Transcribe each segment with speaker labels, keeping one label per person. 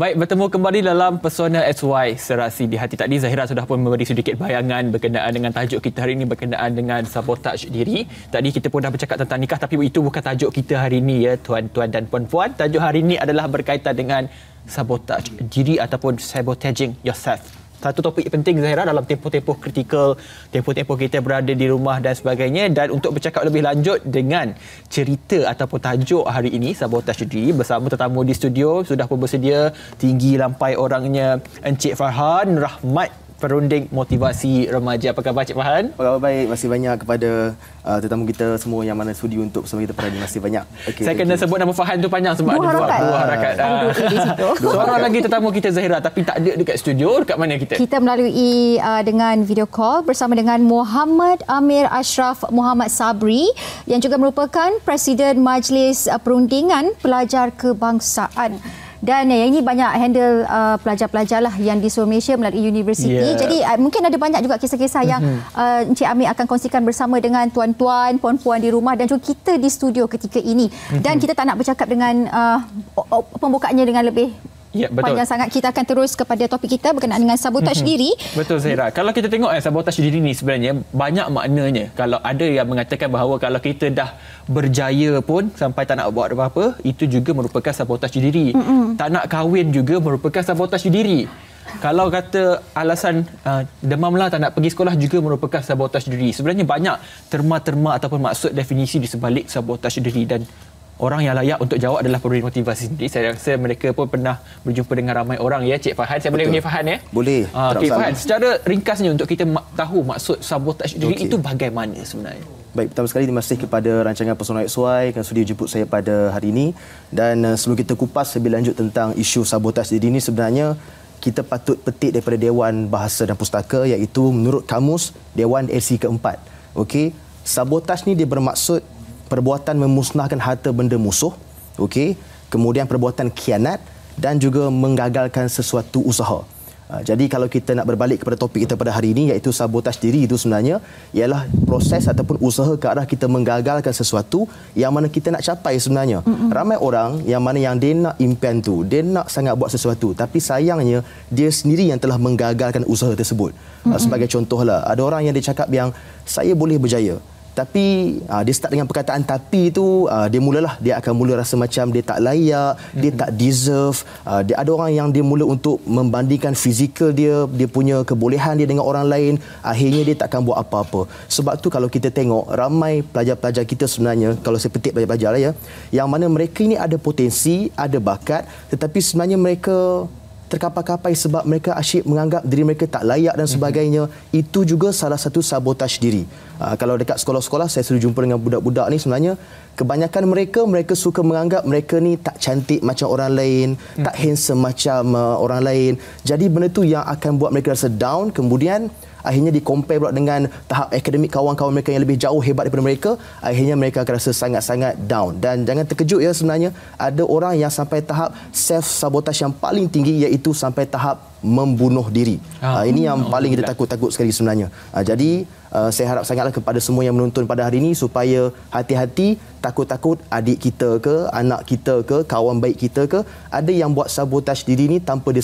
Speaker 1: Baik, bertemu kembali dalam personal SY Serasi di Hati Tadi. Zahira sudah pun memberi sedikit bayangan berkenaan dengan tajuk kita hari ini berkenaan dengan sabotaj diri. Tadi kita pun dah bercakap tentang nikah tapi itu bukan tajuk kita hari ini ya, tuan-tuan dan puan-puan. Tajuk hari ini adalah berkaitan dengan sabotaj diri ataupun sabotaging yourself satu topik penting Zahira dalam tempoh-tempoh kritikal, tempoh-tempoh kita berada di rumah dan sebagainya. Dan untuk bercakap lebih lanjut dengan cerita ataupun tajuk hari ini, Sabotaj Judi bersama tetamu di studio, sudah pun bersedia tinggi lampai orangnya Encik Farhan
Speaker 2: Rahmat perunding motivasi remaja. Apa khabar Cik Fahan? Apa khabar baik? Masih banyak kepada uh, tetamu kita semua yang mana studio untuk bersama kita pada Masih banyak. Okay, Saya kena you. sebut nama Fahan tu panjang
Speaker 1: sebab dua ada dua harakat. Dua harakat. Ha. Ha. Seorang lagi tetamu kita Zahira tapi tak ada dekat studio. Dekat
Speaker 3: mana kita? Kita melalui uh, dengan video call bersama dengan Muhammad Amir Ashraf Muhammad Sabri yang juga merupakan Presiden Majlis Perundingan Pelajar Kebangsaan. Dan eh, yang ini banyak handle uh, pelajar-pelajar lah yang di seluruh Malaysia melalui universiti. Yeah. Jadi uh, mungkin ada banyak juga kisah-kisah yang mm-hmm. uh, Encik Amir akan kongsikan bersama dengan tuan-tuan, puan-puan di rumah dan juga kita di studio ketika ini. Mm-hmm. Dan kita tak nak bercakap dengan uh, pembukaannya dengan lebih
Speaker 1: Ya, betul. Panjang sangat
Speaker 3: kita akan terus kepada topik kita berkenaan dengan sabotaj mhm. diri.
Speaker 1: Betul Zahira. Hmm. Kalau kita tengok eh, sabotaj diri ni sebenarnya banyak maknanya. Kalau ada yang mengatakan bahawa kalau kita dah berjaya pun sampai tak nak buat apa-apa, itu juga merupakan sabotaj diri. Mm-mm. Tak nak kahwin juga merupakan sabotaj diri. Kalau kata alasan uh, lah tak nak pergi sekolah juga merupakan sabotaj diri. Sebenarnya banyak terma-terma ataupun maksud definisi di sebalik sabotaj diri dan orang yang layak untuk jawab adalah pemberi motivasi sendiri. Saya rasa mereka pun pernah berjumpa dengan ramai orang ya Cik Fahad. Saya Betul. boleh Fahad ya?
Speaker 2: Boleh. Ah, Okey Fahad,
Speaker 1: secara ringkasnya untuk kita ma- tahu maksud sabotaj diri okay. itu bagaimana sebenarnya?
Speaker 2: Baik, pertama sekali terima kasih kepada rancangan Personal XY kerana sudi jemput saya pada hari ini dan eh, sebelum kita kupas lebih lanjut tentang isu sabotaj diri ini sebenarnya kita patut petik daripada Dewan Bahasa dan Pustaka iaitu menurut kamus Dewan LC keempat. Okey, sabotaj ni dia bermaksud perbuatan memusnahkan harta benda musuh, okey, kemudian perbuatan kianat dan juga menggagalkan sesuatu usaha. Ah, jadi kalau kita nak berbalik kepada topik kita pada hari ini iaitu sabotaj diri itu sebenarnya ialah proses ataupun usaha ke arah kita menggagalkan sesuatu yang mana kita nak capai sebenarnya. Mm-hmm. Ramai orang yang mana yang dia nak impian tu, dia nak sangat buat sesuatu tapi sayangnya dia sendiri yang telah menggagalkan usaha tersebut. Mm-hmm. Sebagai contohlah ada orang yang dia cakap yang saya boleh berjaya tapi uh, dia start dengan perkataan tapi tu uh, dia mulalah dia akan mula rasa macam dia tak layak mm-hmm. dia tak deserve uh, dia ada orang yang dia mula untuk membandingkan fizikal dia dia punya kebolehan dia dengan orang lain akhirnya dia takkan buat apa-apa sebab tu kalau kita tengok ramai pelajar-pelajar kita sebenarnya kalau saya petik pelajar-pelajar lah ya yang mana mereka ini ada potensi ada bakat tetapi sebenarnya mereka terkapai-kapai sebab mereka asyik menganggap diri mereka tak layak dan mhm. sebagainya. Mm-hmm. Itu juga salah satu sabotaj diri. Uh, kalau dekat sekolah-sekolah saya selalu jumpa dengan budak-budak ni sebenarnya kebanyakan mereka mereka suka menganggap mereka ni tak cantik macam orang lain, mm-hmm. tak handsome macam uh, orang lain. Jadi benda tu yang akan buat mereka rasa down kemudian akhirnya dikompare pula dengan tahap akademik kawan-kawan mereka yang lebih jauh hebat daripada mereka akhirnya mereka akan rasa sangat-sangat down dan jangan terkejut ya sebenarnya ada orang yang sampai tahap self sabotage yang paling tinggi iaitu sampai tahap membunuh diri. Ah, uh, ini yang oh, paling kita takut-takut sekali sebenarnya. Uh, jadi uh, saya harap sangatlah kepada semua yang menonton pada hari ini supaya hati-hati takut-takut adik kita ke, anak kita ke, kawan baik kita ke ada yang buat sabotaj diri ini tanpa dia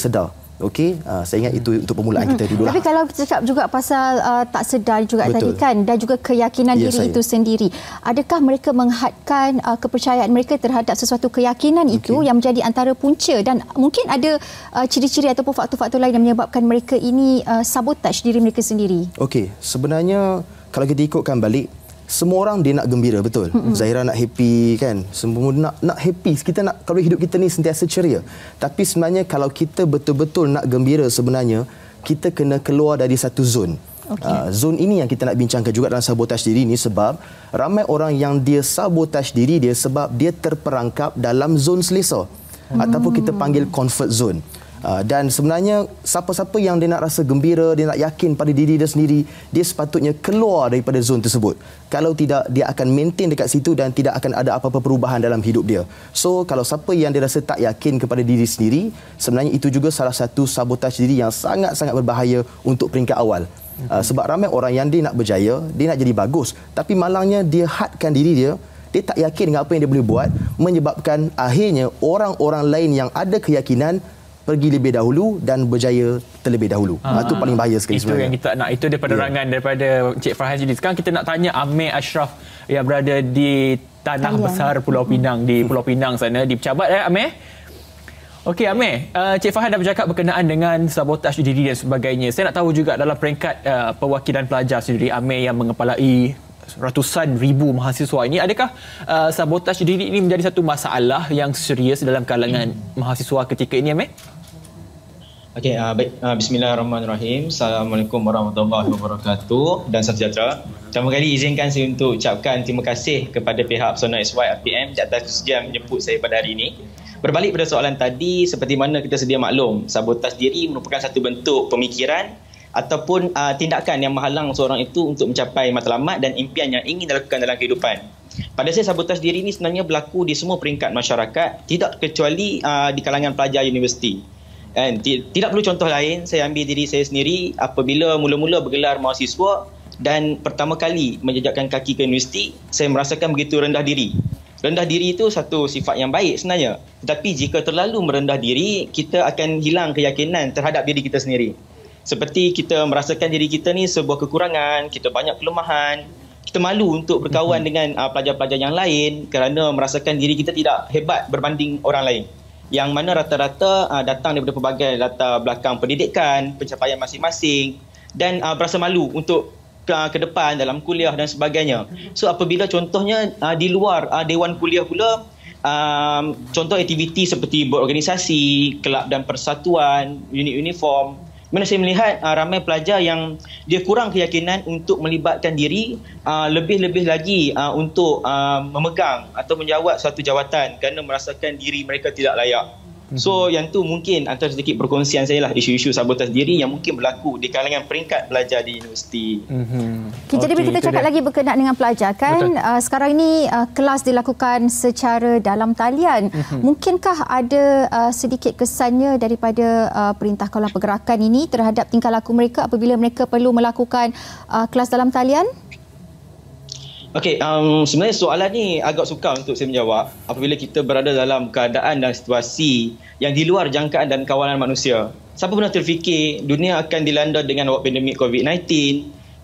Speaker 2: Okey, uh, saya ingat itu untuk permulaan kita dulu. Lah. Tapi kalau
Speaker 3: kita cakap juga pasal uh, tak sedar juga Betul. tadi kan dan juga keyakinan ya, diri saya. itu sendiri. Adakah mereka menghadkan uh, kepercayaan mereka terhadap sesuatu keyakinan okay. itu yang menjadi antara punca dan mungkin ada uh, ciri-ciri ataupun faktor-faktor lain yang menyebabkan mereka ini uh, sabotaj diri mereka sendiri?
Speaker 2: Okey, sebenarnya kalau kita ikutkan balik semua orang dia nak gembira betul. Mm-hmm. Zahira nak happy kan. Semua nak nak happy. Kita nak kalau hidup kita ni sentiasa ceria. Tapi sebenarnya kalau kita betul-betul nak gembira sebenarnya kita kena keluar dari satu zon. Okay. Uh, ah, zon ini yang kita nak bincangkan juga dalam sabotaj diri ini sebab ramai orang yang dia sabotaj diri dia sebab dia terperangkap dalam zon selesa mm. ataupun kita panggil comfort zone. Uh, dan sebenarnya siapa-siapa yang dia nak rasa gembira, dia nak yakin pada diri dia sendiri, dia sepatutnya keluar daripada zon tersebut. Kalau tidak, dia akan maintain dekat situ dan tidak akan ada apa-apa perubahan dalam hidup dia. So, kalau siapa yang dia rasa tak yakin kepada diri sendiri, sebenarnya itu juga salah satu sabotaj diri yang sangat-sangat berbahaya untuk peringkat awal. Okay. Uh, mhm. sebab ramai orang yang dia nak berjaya, dia nak jadi bagus. Tapi malangnya dia hadkan diri dia, dia tak yakin dengan apa yang dia boleh buat menyebabkan akhirnya orang-orang lain yang ada keyakinan pergi lebih dahulu dan berjaya terlebih dahulu. Ha. Ah. Ah, itu paling bahaya sekali itu sebenarnya. Itu yang
Speaker 1: kita nak. Itu daripada yeah. rangan daripada Cik Farhan Jidid. Sekarang kita nak tanya Amir Ashraf yang berada di tanah Tanya. besar Pulau hmm. Pinang di Pulau Pinang sana di Pecabat eh Amir. Okey Amir, uh, Cik Fahad dah bercakap berkenaan dengan sabotaj diri dan sebagainya. Saya nak tahu juga dalam peringkat uh, perwakilan pelajar sendiri Amir yang mengepalai ratusan ribu mahasiswa ini adakah uh, sabotaj diri ini menjadi satu masalah yang serius dalam kalangan hmm. mahasiswa ketika ini Amir?
Speaker 4: Okey, uh, baik. Uh, Bismillahirrahmanirrahim. Assalamualaikum warahmatullahi wabarakatuh dan salam sejahtera. Pertama kali izinkan saya untuk ucapkan terima kasih kepada pihak Sonar SY RPM di atas kesediaan menjemput saya pada hari ini. Berbalik pada soalan tadi, seperti mana kita sedia maklum, sabotas diri merupakan satu bentuk pemikiran ataupun uh, tindakan yang menghalang seorang itu untuk mencapai matlamat dan impian yang ingin dilakukan dalam kehidupan. Pada saya, sabotas diri ini sebenarnya berlaku di semua peringkat masyarakat, tidak kecuali uh, di kalangan pelajar universiti. Kan? Tidak perlu contoh lain, saya ambil diri saya sendiri apabila mula-mula bergelar mahasiswa dan pertama kali menjejakkan kaki ke universiti, saya merasakan begitu rendah diri. Rendah diri itu satu sifat yang baik sebenarnya. Tetapi jika terlalu merendah diri, kita akan hilang keyakinan terhadap diri kita sendiri. Seperti kita merasakan diri kita ni sebuah kekurangan, kita banyak kelemahan, kita malu untuk berkawan mhm. dengan uh, pelajar-pelajar yang lain kerana merasakan diri kita tidak hebat berbanding orang lain yang mana rata-rata uh, datang daripada pelbagai latar belakang pendidikan, pencapaian masing-masing dan uh, berasa malu untuk uh, ke depan dalam kuliah dan sebagainya. So apabila contohnya uh, di luar uh, dewan kuliah pula um, contoh aktiviti seperti berorganisasi, kelab dan persatuan, unit uniform mana saya melihat uh, ramai pelajar yang dia kurang keyakinan untuk melibatkan diri uh, lebih-lebih lagi uh, untuk uh, memegang atau menjawab satu jawatan kerana merasakan diri mereka tidak layak. Mhm. So mm-hmm. yang tu mungkin antara sedikit perkongsian saya lah isu-isu sabotaj diri yang mungkin berlaku di kalangan peringkat pelajar di universiti. Mm-hmm. Okay, jadi okay, bila kita cakap dia.
Speaker 3: lagi berkenaan dengan pelajar kan, uh, sekarang ini uh, kelas dilakukan secara dalam talian. Mm-hmm. Mungkinkah ada uh, sedikit kesannya daripada uh, perintah kawalan pergerakan ini terhadap tingkah laku mereka apabila mereka perlu melakukan uh, kelas dalam talian?
Speaker 4: Okey, um, sebenarnya soalan ni agak sukar untuk saya menjawab apabila kita berada dalam keadaan dan situasi yang di luar jangkaan dan kawalan manusia. Siapa pernah terfikir dunia akan dilanda dengan wabak pandemik COVID-19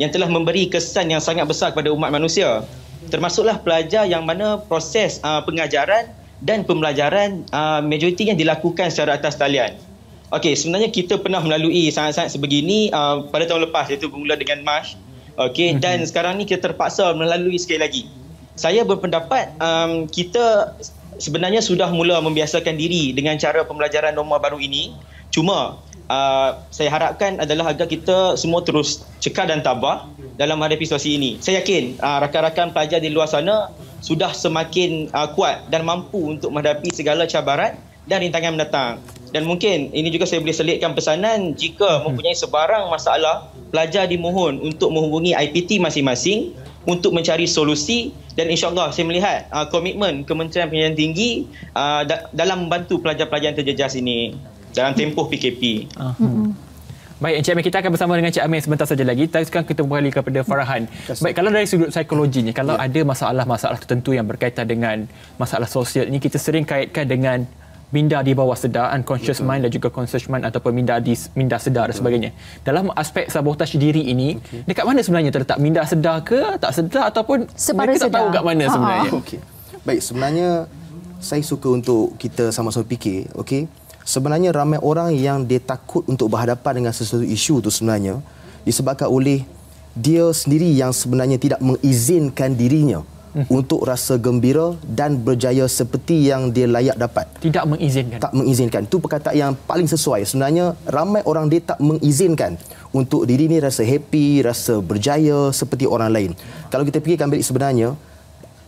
Speaker 4: yang telah memberi kesan yang sangat besar kepada umat manusia. Termasuklah pelajar yang mana proses uh, pengajaran dan pembelajaran uh, yang dilakukan secara atas talian. Okey, sebenarnya kita pernah melalui sangat-sangat sebegini uh, pada tahun lepas iaitu bermula dengan MARS 2020. Okey mhm. dan mm-hmm. sekarang ni kita terpaksa melalui sekali lagi. Saya berpendapat um, kita sebenarnya sudah mula membiasakan diri dengan cara pembelajaran norma baru ini. Cuma uh, saya harapkan adalah agar kita semua terus cekat dan tabah dalam menghadapi situasi ini. Saya yakin uh, rakan-rakan pelajar di luar sana sudah semakin uh, kuat dan mampu untuk menghadapi segala cabaran dan rintangan mendatang dan mungkin ini juga saya boleh selitkan pesanan jika hmm. mempunyai sebarang masalah pelajar dimohon untuk menghubungi IPT masing-masing untuk mencari solusi dan insyaAllah saya melihat uh, komitmen Kementerian Pendidikan Tinggi uh, da- dalam membantu pelajar-pelajar yang terjejas ini dalam tempoh PKP.
Speaker 1: Uh-huh. Ah. Hmm. Hmm. Baik Encik Amir, kita akan bersama dengan Encik Amir sebentar saja lagi. Tapi sekarang kita kembali kepada Farahan. Baik, kalau dari sudut psikologinya, kalau ya. ada masalah-masalah tertentu yang berkaitan dengan masalah sosial ini, kita sering kaitkan dengan minda di bawah sedar unconscious Betul. mind dan juga conscious mind ataupun minda di minda sedar dan sebagainya dalam aspek sabotaj diri ini okay. dekat mana sebenarnya terletak minda sedar ke tak sedar ataupun
Speaker 3: Separa mereka sedar. tak tahu dekat mana ha, ha. sebenarnya ah, okey
Speaker 2: baik sebenarnya saya suka untuk kita sama-sama fikir okey sebenarnya ramai orang yang dia takut untuk berhadapan dengan sesuatu isu tu sebenarnya disebabkan oleh dia sendiri yang sebenarnya tidak mengizinkan dirinya untuk rasa gembira dan berjaya seperti yang dia layak dapat. Tidak mengizinkan. Tak mengizinkan. Itu perkataan yang paling sesuai. Sebenarnya ramai orang dia tak mengizinkan untuk diri ini rasa happy, rasa berjaya seperti orang lain. Kalau kita fikirkan balik sebenarnya,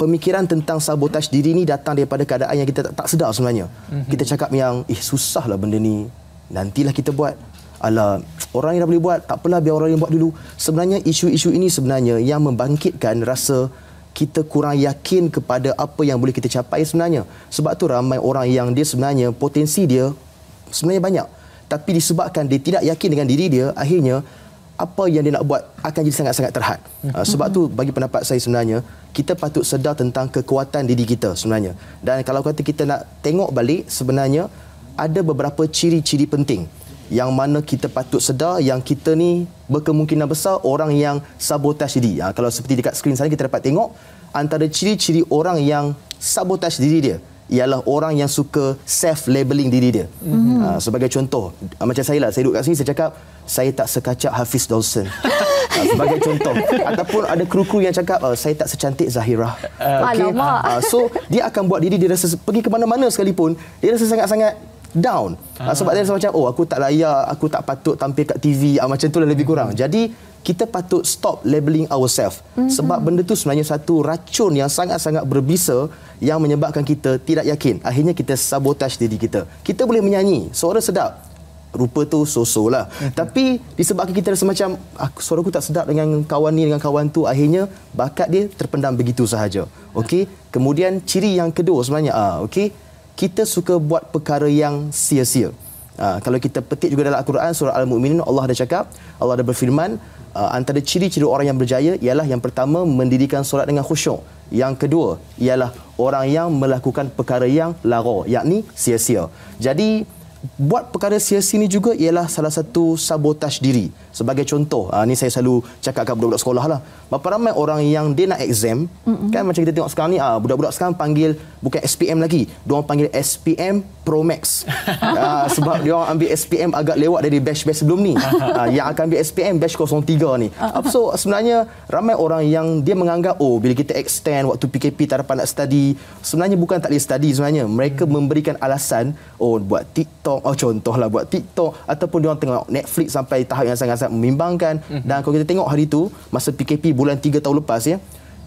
Speaker 2: pemikiran tentang sabotaj diri ini datang daripada keadaan yang kita tak, tak sedar sebenarnya. hmm Kita cakap yang, eh susahlah benda ni. Nantilah kita buat. Alah, orang yang dah boleh buat, tak apalah biar orang yang buat dulu. Sebenarnya isu-isu ini sebenarnya yang membangkitkan rasa kita kurang yakin kepada apa yang boleh kita capai sebenarnya. Sebab tu ramai orang yang dia sebenarnya potensi dia sebenarnya banyak. Tapi disebabkan dia tidak yakin dengan diri dia, akhirnya apa yang dia nak buat akan jadi sangat-sangat terhad. Ha, sebab tu bagi pendapat saya sebenarnya, kita patut sedar tentang kekuatan diri kita sebenarnya. Dan kalau kata kita nak tengok balik sebenarnya, ada beberapa ciri-ciri penting yang mana kita patut sedar yang kita ni berkemungkinan besar orang yang sabotaj diri. Ha, kalau seperti dekat skrin sana kita dapat tengok antara ciri-ciri orang yang sabotaj diri dia ialah orang yang suka self-labeling diri dia. Mm-hmm. Ha, sebagai contoh, ha, macam saya lah, saya duduk kat sini, saya cakap, saya tak sekacak Hafiz Dawson. ha, sebagai contoh. Ataupun ada kru-kru yang cakap, oh, saya tak secantik Zahira. Uh, ah. okay. Ha, Alamak. Ha, so, dia akan buat diri, dia rasa pergi ke mana-mana sekalipun, dia rasa sangat-sangat down uh-huh. sebab dia macam oh aku tak layak aku tak patut tampil kat TV uh, ah, macam tu lah lebih kurang uh jadi kita patut stop labelling ourselves uh sebab benda tu sebenarnya satu racun yang sangat-sangat berbisa yang menyebabkan kita tidak yakin akhirnya kita sabotaj diri kita kita boleh menyanyi suara sedap rupa tu so-so lah uh tapi disebabkan kita rasa macam aku, suara aku tak sedap dengan kawan ni dengan kawan tu akhirnya bakat dia terpendam begitu sahaja Okey, kemudian ciri yang kedua sebenarnya ah, okey, kita suka buat perkara yang sia-sia. Ha, kalau kita petik juga dalam Al-Quran surah Al-Mu'minin Allah ada cakap Allah ada berfirman uh, antara ciri-ciri orang yang berjaya ialah yang pertama mendirikan solat dengan khusyuk yang kedua ialah orang yang melakukan perkara yang laro yakni sia-sia jadi buat perkara sia-sia ni juga ialah salah satu sabotaj diri. Sebagai contoh, uh, ni saya selalu cakap kat budak-budak sekolah lah. Berapa ramai orang yang dia nak exam, Mm-mm. kan macam kita tengok sekarang ni, uh, budak-budak sekarang panggil bukan SPM lagi. Dia orang panggil SPM Pro Max. uh, sebab dia orang ambil SPM agak lewat dari batch-batch sebelum ni. uh, yang akan ambil SPM batch 03 ni. Uh, so sebenarnya ramai orang yang dia menganggap, oh bila kita extend waktu PKP tak dapat nak study. Sebenarnya bukan tak boleh study sebenarnya. Mereka mm. memberikan alasan, oh buat TikTok, TikTok oh, lah buat TikTok ataupun dia tengok Netflix sampai tahap yang sangat-sangat membimbangkan mm-hmm. dan kalau kita tengok hari tu masa PKP bulan 3 tahun lepas ya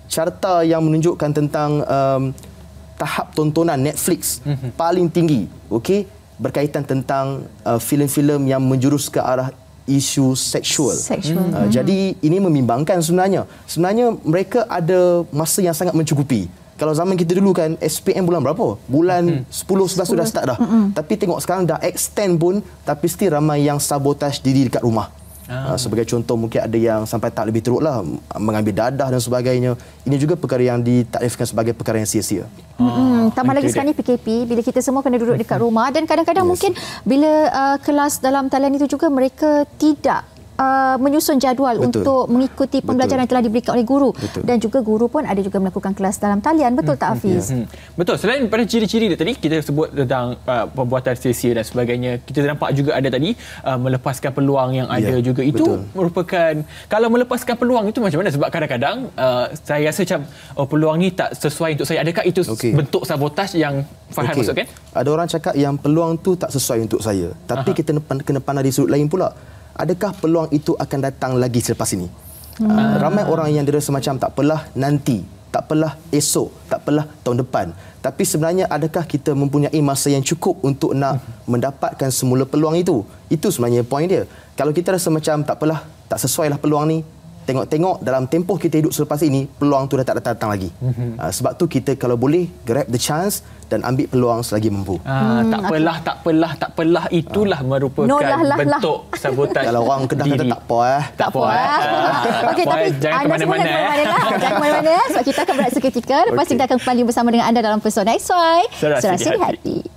Speaker 2: carta yang menunjukkan tentang um, tahap tontonan Netflix mm-hmm. paling tinggi okay? berkaitan tentang uh, filem-filem yang menjurus ke arah isu seksual. mm-hmm. Jadi ini membimbangkan sebenarnya. Sebenarnya mereka ada masa yang sangat mencukupi kalau zaman kita dulu kan SPM bulan berapa? Bulan hmm. 10, 11 sudah start dah. Mm-hmm. Tapi tengok sekarang dah extend pun tapi still ramai yang sabotaj diri dekat rumah. Ah. ah. Sebagai contoh mungkin ada yang sampai tak lebih teruk lah Mengambil dadah dan sebagainya Ini juga perkara yang ditakrifkan sebagai perkara yang sia-sia
Speaker 3: hmm. Tambah lagi sekarang ni PKP Bila kita semua kena duduk mm-hmm. dekat rumah Dan kadang-kadang yes. mungkin bila uh, kelas dalam talian itu juga Mereka tidak uh, menyusun jadual Betul. untuk mengikuti pembelajaran Betul. yang telah diberikan oleh guru Betul. dan juga guru pun ada juga melakukan kelas dalam talian. Betul hmm. tak Hafiz? Hmm.
Speaker 1: Hmm. Betul. Selain pada ciri-ciri tadi kita sebut tentang uh, pembuatan sesi dan sebagainya, kita nampak juga ada tadi uh, melepaskan peluang yang ada yeah. juga itu Betul. merupakan kalau melepaskan peluang itu macam mana sebab kadang-kadang uh, saya rasa macam oh, peluang ni tak sesuai untuk saya. Adakah itu okay. bentuk sabotaj yang Farhan okay. maksudkan?
Speaker 2: Ada orang cakap yang peluang tu tak sesuai untuk saya. Tapi Aha. kita kena pandai di sudut lain pula adakah peluang itu akan datang lagi selepas ini?
Speaker 3: Hmm. Uh, ramai orang
Speaker 2: yang dirasa macam tak pelah nanti, tak pelah esok, tak pelah tahun depan. Tapi sebenarnya adakah kita mempunyai masa yang cukup untuk nak hmm. mendapatkan semula peluang itu? Itu sebenarnya poin dia. Kalau kita rasa macam tak pelah, tak sesuai lah peluang ni, tengok-tengok dalam tempoh kita hidup selepas ini peluang tu dah tak datang lagi. Mm-hmm. Uh, sebab tu kita kalau boleh grab the chance dan ambil peluang selagi mampu. Ah, hmm, tak pelah, tak pelah, tak pelah. Itulah ah. merupakan no,
Speaker 1: lah, lah, lah. bentuk
Speaker 2: lah. Kalau orang kedah kata tak puas. Eh. Tak, tak puas. Eh. Ah, Okey, tapi jangan anda ke mana-mana. Eh. Eh? Jangan ke
Speaker 3: mana-mana. Sebab kita akan berat seketika. Lepas okay. kita akan kembali bersama dengan anda dalam Persona XY. Serasa, Serasa di hati.